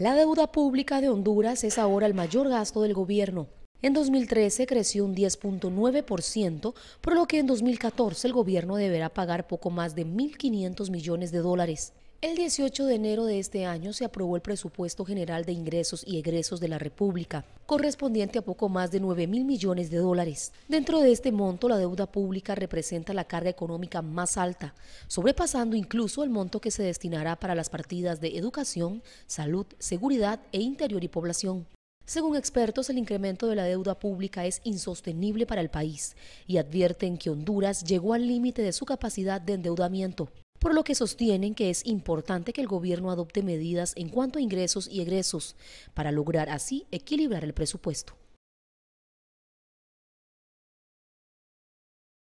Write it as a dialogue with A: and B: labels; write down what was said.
A: La deuda pública de Honduras es ahora el mayor gasto del gobierno. En 2013 creció un 10.9%, por lo que en 2014 el gobierno deberá pagar poco más de 1.500 millones de dólares. El 18 de enero de este año se aprobó el presupuesto general de ingresos y egresos de la República, correspondiente a poco más de 9 mil millones de dólares. Dentro de este monto, la deuda pública representa la carga económica más alta, sobrepasando incluso el monto que se destinará para las partidas de educación, salud, seguridad e interior y población. Según expertos, el incremento de la deuda pública es insostenible para el país y advierten que Honduras llegó al límite de su capacidad de endeudamiento por lo que sostienen que es importante que el gobierno adopte medidas en cuanto a ingresos y egresos para lograr así equilibrar el presupuesto.